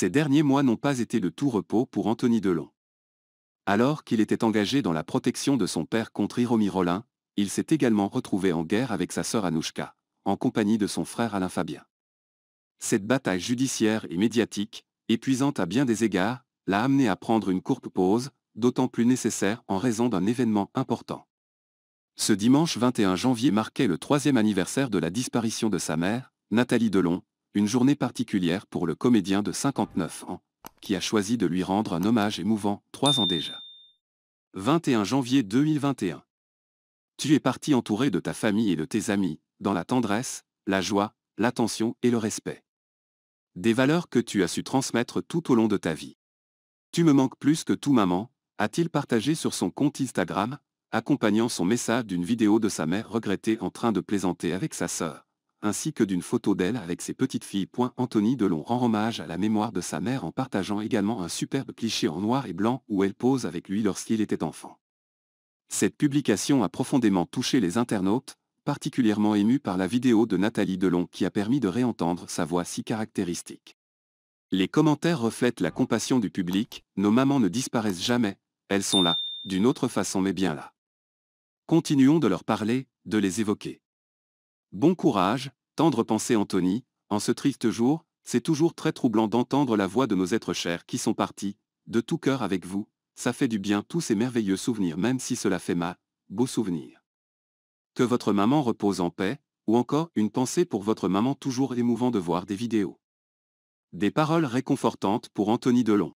Ces derniers mois n'ont pas été de tout repos pour Anthony Delon. Alors qu'il était engagé dans la protection de son père contre Hiromi Rollin, il s'est également retrouvé en guerre avec sa sœur Anouchka, en compagnie de son frère Alain Fabien. Cette bataille judiciaire et médiatique, épuisante à bien des égards, l'a amené à prendre une courte pause, d'autant plus nécessaire en raison d'un événement important. Ce dimanche 21 janvier marquait le troisième anniversaire de la disparition de sa mère, Nathalie Delon, une journée particulière pour le comédien de 59 ans, qui a choisi de lui rendre un hommage émouvant, trois ans déjà. 21 janvier 2021 Tu es parti entouré de ta famille et de tes amis, dans la tendresse, la joie, l'attention et le respect. Des valeurs que tu as su transmettre tout au long de ta vie. Tu me manques plus que tout maman, a-t-il partagé sur son compte Instagram, accompagnant son message d'une vidéo de sa mère regrettée en train de plaisanter avec sa sœur ainsi que d'une photo d'elle avec ses petites filles. Anthony Delon rend hommage à la mémoire de sa mère en partageant également un superbe cliché en noir et blanc où elle pose avec lui lorsqu'il était enfant. Cette publication a profondément touché les internautes, particulièrement émus par la vidéo de Nathalie Delon qui a permis de réentendre sa voix si caractéristique. Les commentaires reflètent la compassion du public, nos mamans ne disparaissent jamais, elles sont là, d'une autre façon mais bien là. Continuons de leur parler, de les évoquer. Bon courage, tendre pensée Anthony, en ce triste jour, c'est toujours très troublant d'entendre la voix de nos êtres chers qui sont partis, de tout cœur avec vous, ça fait du bien tous ces merveilleux souvenirs même si cela fait mal, beaux souvenirs. Que votre maman repose en paix, ou encore une pensée pour votre maman toujours émouvant de voir des vidéos. Des paroles réconfortantes pour Anthony Delon.